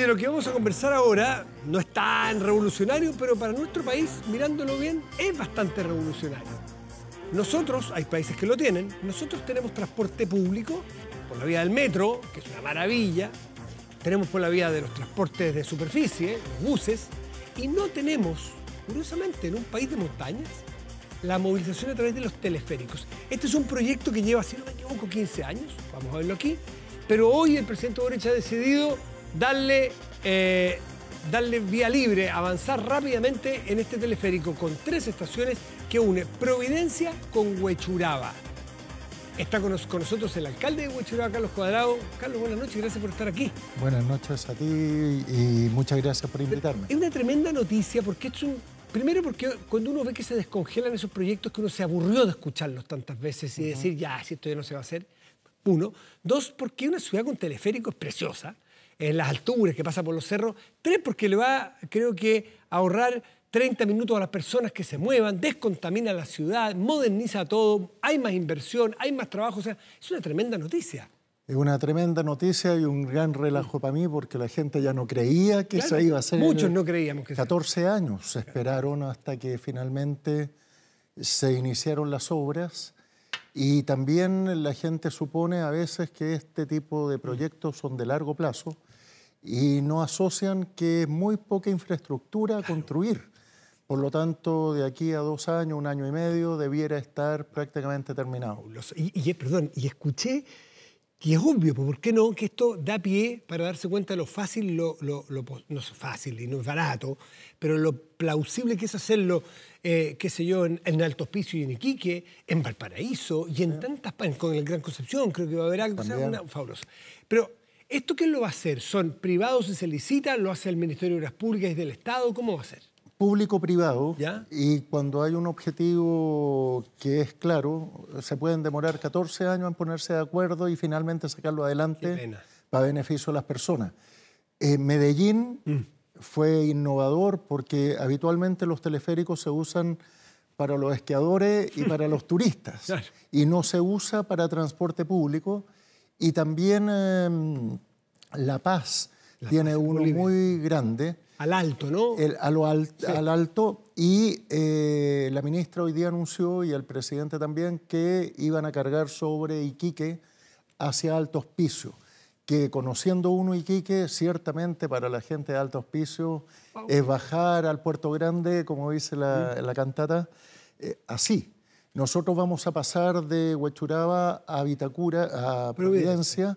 de lo que vamos a conversar ahora no es tan revolucionario, pero para nuestro país, mirándolo bien, es bastante revolucionario. Nosotros, hay países que lo tienen, nosotros tenemos transporte público por la vía del metro, que es una maravilla, tenemos por la vía de los transportes de superficie, los buses, y no tenemos, curiosamente, en un país de montañas, la movilización a través de los teleféricos. Este es un proyecto que lleva, si no me equivoco, 15 años, vamos a verlo aquí, pero hoy el presidente Boric ha decidido darle, eh, darle vía libre, avanzar rápidamente en este teleférico con tres estaciones que une Providencia con Huechuraba. Está con, nosotros el alcalde de Huechuraba, Carlos Cuadrado. Carlos, buenas noches, gracias por estar aquí. Buenas noches a ti y muchas gracias por invitarme. es una tremenda noticia porque es un... Primero porque cuando uno ve que se descongelan esos proyectos que uno se aburrió de escucharlos tantas veces y decir, ya, si esto ya no se va a hacer, uno. Dos, porque una ciudad con teleférico es preciosa en las alturas, que pasa por los cerros. Tres, porque le va, creo que, a ahorrar 30 minutos a las personas que se muevan, descontamina la ciudad, moderniza todo, hay más inversión, hay más trabajo. O sea, es una tremenda noticia. Es una tremenda noticia y un gran relajo para mí porque la gente ya no creía que se iba a hacer. Muchos no creíamos que 14 años se esperaron hasta que finalmente se iniciaron las obras y también la gente supone a veces que este tipo de proyectos son de largo plazo y no asocian que es muy poca infraestructura a construir. Por lo tanto, de aquí a dos años, un año y medio, debiera estar prácticamente terminado. Y, y eh, perdón, y escuché que es obvio, pues, ¿por qué no? Que esto da pie para darse cuenta de lo fácil, lo, no es fácil y no es barato, pero lo plausible que es hacerlo, eh, qué sé yo, en, en Alto Hospicio y en Iquique, en Valparaíso y en tantas, con el Gran Concepción, creo que va a haber algo, fabuloso. Pero ¿Esto quién lo va a hacer? ¿Son privados y se licitan? ¿Lo hace el Ministerio de Obras Públicas del Estado? ¿Cómo va a ser? Público-privado. Y cuando hay un objetivo que es claro, se pueden demorar 14 años en ponerse de acuerdo y finalmente sacarlo adelante para beneficio de las personas. Eh, Medellín mm. fue innovador porque habitualmente los teleféricos se usan para los esquiadores y para los turistas y no se usa para transporte público y también em, La Paz tiene uno muy grande. Al alto, ¿no? al, alto. Y eh, la ministra hoy día anunció, y el presidente también, que iban a cargar sobre Iquique hacia Alto Hospicio. Que conociendo uno Iquique, ciertamente para la gente de Alto Hospicio es bajar al Puerto Grande, como dice la, cantata, eh, así. Nosotros vamos a pasar de Huachuraba a Vitacura, a Providencia,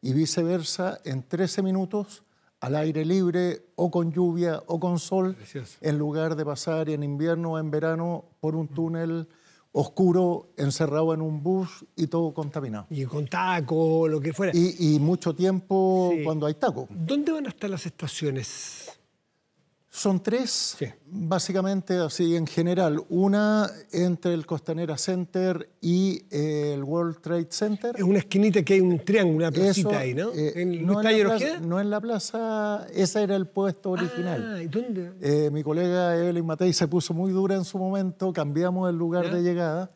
y viceversa en 13 minutos al aire libre o con lluvia o con sol, en lugar de pasar en invierno o en verano por un túnel oscuro, encerrado en un bus y todo contaminado. Y con taco, lo que fuera. Y, mucho tiempo cuando hay taco. ¿Dónde van a estar las estaciones? Son tres, básicamente así en general. Una entre el Costanera Center y eh, el World Trade Center. Es una esquinita que hay un triángulo, una placita ahí, ¿no? Eh, ¿En, no, en la plaza, no, en la plaza, ese era el puesto ah, original. Ah, ¿y dónde? Eh, mi colega Evelyn Matei se puso muy dura en su momento, cambiamos el lugar de llegada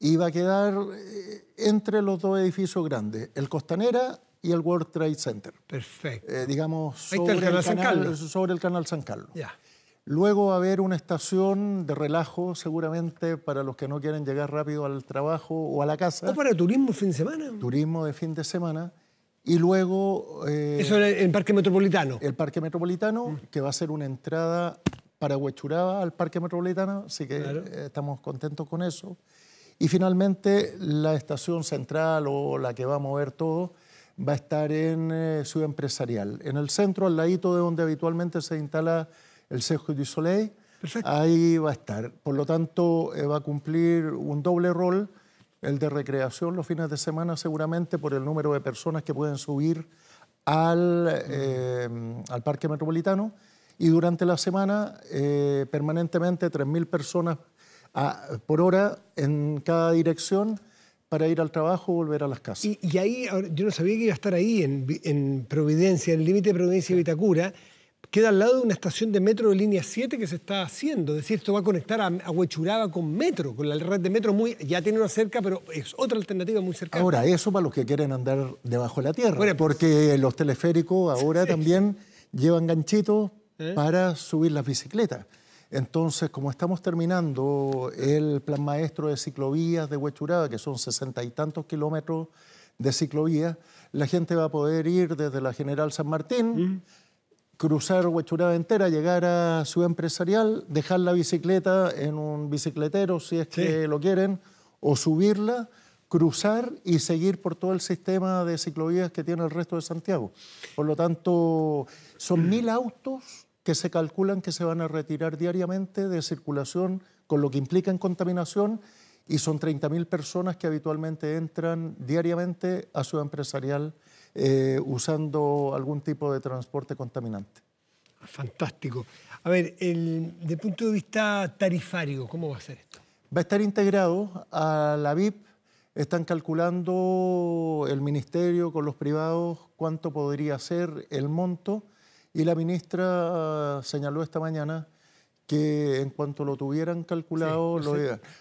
y va a quedar entre los dos edificios grandes, el Costanera y el World Trade Center. Perfecto. Eh, digamos, sobre el, canal, San Carlos. sobre el canal San Carlos. Ya. Luego va a haber una estación de relajo, seguramente, para los que no quieren llegar rápido al trabajo o a la casa. ¿O para turismo fin de semana? Turismo de fin de semana. Y luego... Eh, eso en el Parque Metropolitano. El Parque Metropolitano, mm. que va a ser una entrada para Huechuraba al Parque Metropolitano, así que eh, estamos contentos con eso. Y finalmente la estación central o la que va a mover todo, va a estar en Ciudad eh, Empresarial. En el centro, al ladito de donde habitualmente se instala el Cejo de Soleil, ahí va a estar. Por lo tanto, eh, va a cumplir un doble rol, el de recreación los fines de semana seguramente por el número de personas que pueden subir al, eh, al Parque Metropolitano y durante la semana permanentemente 3.000 personas ah, por hora en cada dirección para ir al trabajo o volver a las casas. Y, ahí, yo no sabía que iba a estar ahí, en, Providencia, en el límite de Providencia y Vitacura, queda al lado de una estación de metro de línea 7 que se está haciendo. Es decir, esto va a conectar a, Huechuraba con metro, con la red de metro muy. Ya tiene una cerca, pero es otra alternativa muy cercana. Ahora, eso para los que quieren andar debajo de la tierra. porque los teleféricos ahora también llevan ganchitos ¿Eh? para subir las bicicletas. Entonces, como estamos terminando el plan maestro de ciclovías de Huechuraba, que son sesenta y tantos kilómetros de ciclovías, la gente va a poder ir desde la General San Martín, cruzar Huechuraba entera, llegar a Ciudad Empresarial, dejar la bicicleta en un bicicletero, si es que lo quieren, o subirla, cruzar y seguir por todo el sistema de ciclovías que tiene el resto de Santiago. Por lo tanto, son mil autos que se calculan que se van a retirar diariamente de circulación, con lo que implica en contaminación, y son 30.000 personas que habitualmente entran diariamente a su Empresarial eh, usando algún tipo de transporte contaminante. Fantástico. A ver, el, desde punto de vista tarifario, ¿cómo va a ser esto? Va a estar integrado a la VIP. Están calculando el ministerio con los privados cuánto podría ser el monto y la ministra ah, señaló esta mañana que en cuanto lo tuvieran calculado,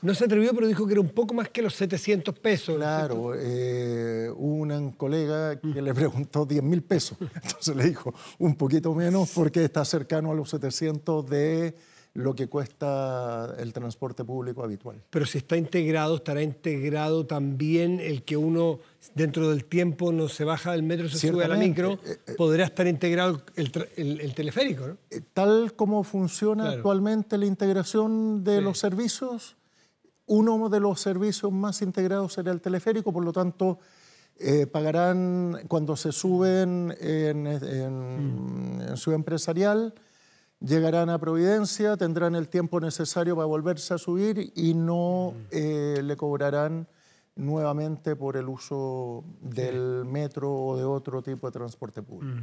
no se, atrevió, pero dijo que era un poco más que los 700 pesos. Claro, eh, un colega que le preguntó 10 mil pesos. Entonces le dijo un poquito menos porque está cercano a los 700 de lo que cuesta el transporte público habitual. Pero si está integrado, estará integrado también el que uno dentro del tiempo no se baja del metro, se sube a la micro, eh, eh, podrá estar integrado el, teleférico. Eh, tal como funciona actualmente la integración de los servicios, uno de los servicios más integrados será el teleférico, por lo tanto... pagarán cuando se suben en, en mm. su empresarial, llegarán a Providencia, tendrán el tiempo necesario para volverse a subir y no mm. eh, le cobrarán nuevamente por el uso del metro o de otro tipo de transporte público.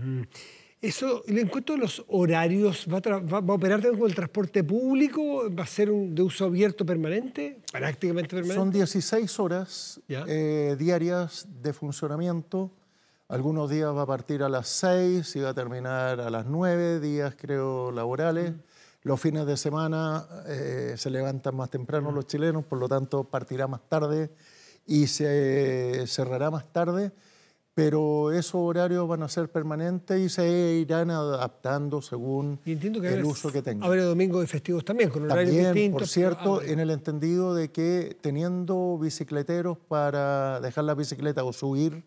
Eso, en cuanto a los horarios, ¿va a, operar también con el transporte público? ¿Va a ser un, de uso abierto permanente? ¿Prácticamente permanente? Son 16 horas eh, diarias de funcionamiento algunos días va a partir a las 6 y va a terminar a las 9 días, creo, laborales. Mm. Los fines de semana eh, se levantan más temprano los chilenos, por lo tanto partirá más tarde y se cerrará más tarde, pero esos horarios van a ser permanentes y se irán adaptando según el uso que tengan. Habrá domingos y festivos también, con horarios también, distintos. Por cierto, en el entendido de que teniendo bicicleteros para dejar la bicicleta o subir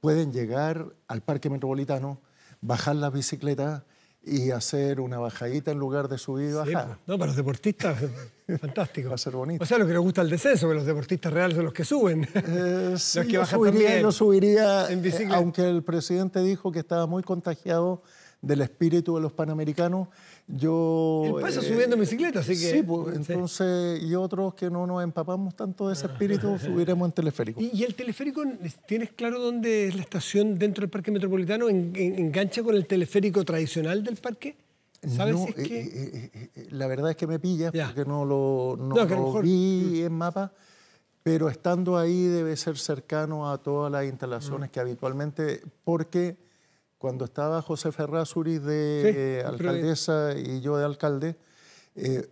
pueden llegar al parque metropolitano, bajar las bicicletas y hacer una bajadita en lugar de subir y bajar. Sí, pues. no, para los deportistas, fantástico. Va a ser bonito. O sea, lo que nos gusta el descenso, que los deportistas reales son los que suben. Eh, que yo subiría, yo subiría en eh, bicicleta. aunque el presidente dijo que estaba muy contagiado del espíritu de los panamericanos. Yo, Él subiendo en eh, bicicleta, así que. Sí, pues, entonces, y otros que no nos empapamos tanto de ese ah. espíritu, subiremos en teleférico. ¿Y, el teleférico, tienes claro dónde es la estación dentro del Parque Metropolitano? engancha con el teleférico tradicional del parque? ¿Sabes no, eh, eh, la verdad es que me pilla, porque no lo, vi mm. en mapa pero estando ahí debe ser cercano a todas las instalaciones mm. que habitualmente, porque cuando estaba José Ferraz de eh, alcaldesa y yo de alcalde, eh,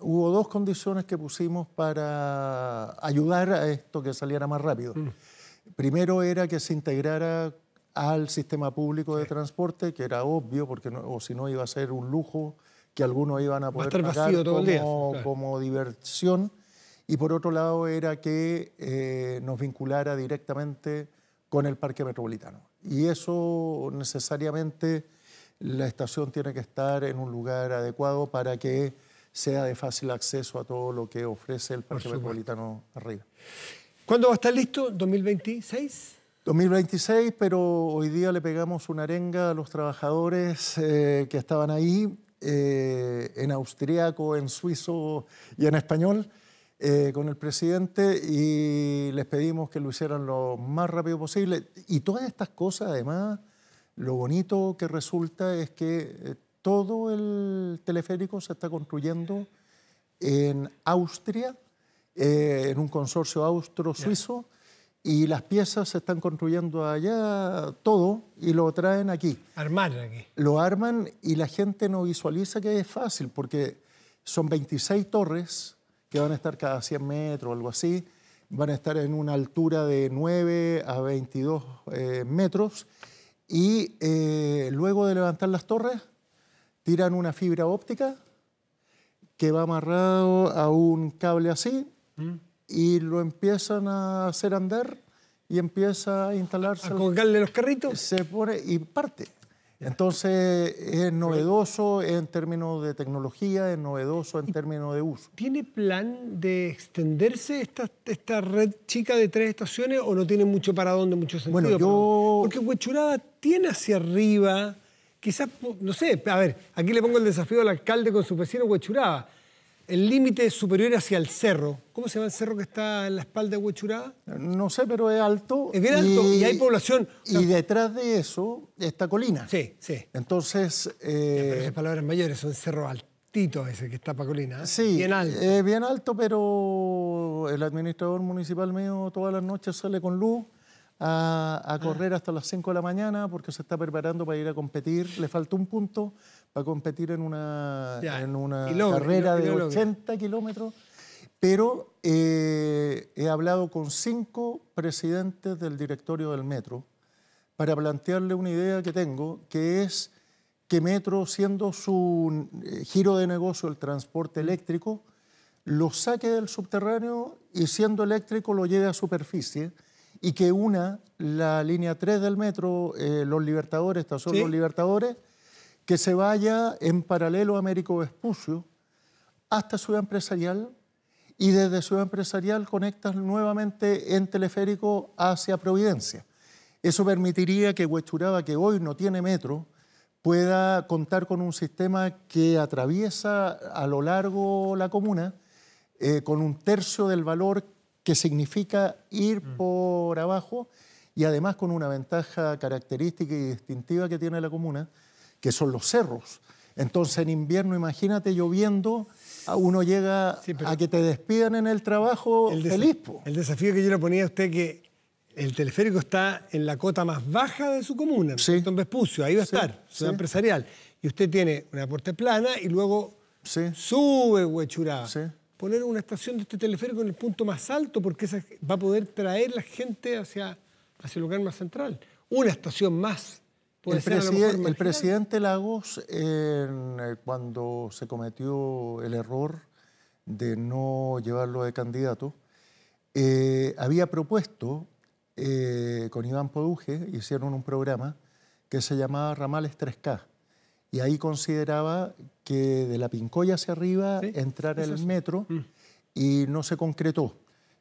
hubo dos condiciones que pusimos para ayudar a esto que saliera más rápido. Mm. Primero era que se integrara al sistema público de transporte, que era obvio, porque si no iba a ser un lujo que algunos iban a poder pagar como, diversión. Y por otro lado era que eh, nos vinculara directamente con el parque metropolitano. Y eso necesariamente la estación tiene que estar en un lugar adecuado para que sea de fácil acceso a todo lo que ofrece el parque metropolitano arriba. ¿Cuándo va a estar listo? ¿2026? 2026, pero hoy día le pegamos una arenga a los trabajadores eh, que estaban ahí eh, en austriaco, en suizo y en español eh, con el presidente y les pedimos que lo hicieran lo más rápido posible. Y todas estas cosas, además, lo bonito que resulta es que eh, todo el teleférico se está construyendo en Austria, eh, en un consorcio austro-suizo, y las piezas se están construyendo allá, todo, y lo traen aquí. Arman aquí. Lo arman y la gente no visualiza que es fácil, porque son 26 torres que van a estar cada 100 metros o algo así, van a estar en una altura de 9 a 22 eh, metros y eh, luego de levantar las torres tiran una fibra óptica que va amarrado a un cable así y lo empiezan a hacer andar y empieza a instalarse. A colgarle los carritos. Se pone y parte. Entonces es novedoso en términos de tecnología, es novedoso en términos de uso. ¿Tiene plan de extenderse esta, esta red chica de tres estaciones o no tiene mucho para dónde, mucho sentido? Porque Huechuraba tiene hacia arriba, quizás, no sé, a ver, aquí le pongo el desafío al alcalde con su vecino Huechuraba el límite superior hacia el cerro. ¿Cómo se llama el cerro que está en la espalda de Huechuraba? No sé, pero es alto. Es bien alto y, hay población. Y detrás de eso está colina. Sí, sí. Entonces... Eh, palabras mayores un cerro altito ese que está para colina. ¿eh? Sí. Bien alto. bien alto, pero el administrador municipal mío todas las noches sale con luz a, correr hasta las 5 de la mañana porque se está preparando para ir a competir. Le falta un punto para competir en una, en una carrera de 80 kilómetros. Pero eh, he hablado con cinco presidentes del directorio del metro para plantearle una idea que tengo, que es que Metro, siendo su eh, giro de negocio el transporte mm. eléctrico, lo saque del subterráneo y siendo eléctrico lo lleve a superficie y que una la línea 3 del metro, eh, Los Libertadores, Libertadores, que se vaya en paralelo a Américo Vespucio hasta Ciudad Empresarial y desde Ciudad Empresarial conectas nuevamente en teleférico hacia Providencia. Eso permitiría que Huechuraba, que hoy no tiene metro, pueda contar con un sistema que atraviesa a lo largo la comuna eh, con un tercio del valor que significa ir mm. por abajo y además con una ventaja característica y distintiva que tiene la comuna, que son los cerros. Entonces en invierno, imagínate lloviendo, uno llega a que te despidan en el trabajo el El desafío que yo le ponía a usted que el teleférico está en la cota más baja de su comuna, sí. en Vespucio, ahí va a estar, ciudad empresarial. Y usted tiene una puerta plana y luego sube Huechuraba poner una estación de este teleférico en el punto más alto porque esa va a poder traer la gente hacia, hacia el lugar más central. Una estación más. El, el presidente Lagos, eh, cuando se cometió el error de no llevarlo de candidato, eh, había propuesto eh, con Iván Poduje, hicieron un programa que se llamaba Ramales 3K y ahí consideraba que de la Pincoya hacia arriba entrar el metro mm. y no se concretó.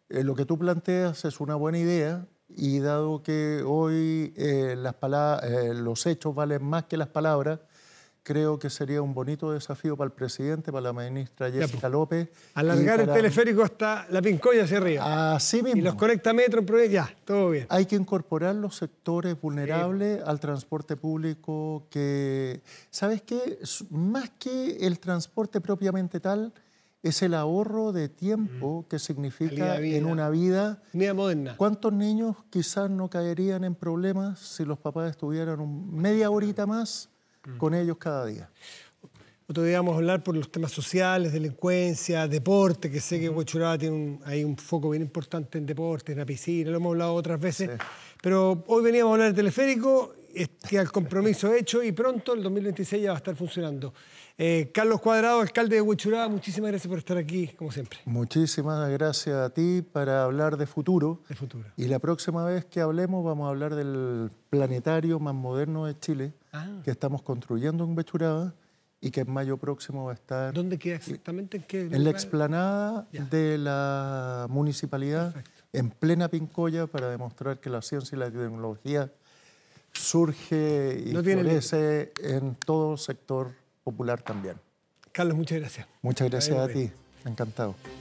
Eh, lo que tú planteas es una buena idea y dado que hoy eh, las eh, los hechos valen más que las palabras, creo que sería un bonito desafío para el presidente, para la ministra pues, Jessica López. Alargar el teleférico hasta la Pincoya hacia arriba. Así mismo. Y los conecta metro, ya, todo bien. Hay que incorporar los sectores vulnerables al transporte público que, ¿sabes qué? Más que el transporte propiamente tal, es el ahorro de tiempo mm. que significa en una vida. Vida moderna. ¿Cuántos niños quizás no caerían en problemas si los papás estuvieran media horita más? Mm. con ellos cada día. Otro día vamos a hablar por los temas sociales, delincuencia, deporte, que sé que Huechuraba tiene un, hay un foco bien importante en deporte, en la piscina, lo hemos hablado otras veces. Pero hoy veníamos a hablar del teleférico, que este el compromiso hecho y pronto el 2026 ya va a estar funcionando. Eh, Carlos Cuadrado, alcalde de Huechuraba, muchísimas gracias por estar aquí, como siempre. Muchísimas gracias a ti para hablar de futuro. De futuro. Y la próxima vez que hablemos vamos a hablar del planetario más moderno de Chile ah. que estamos construyendo en Huechuraba y que en mayo próximo va a estar... ¿Dónde queda exactamente? En, la explanada de la municipalidad, en plena Pincoya, para demostrar que la ciencia y la tecnología surge y no florece en todo sector popular también. Carlos, muchas gracias. Muchas gracias a ti. Encantado.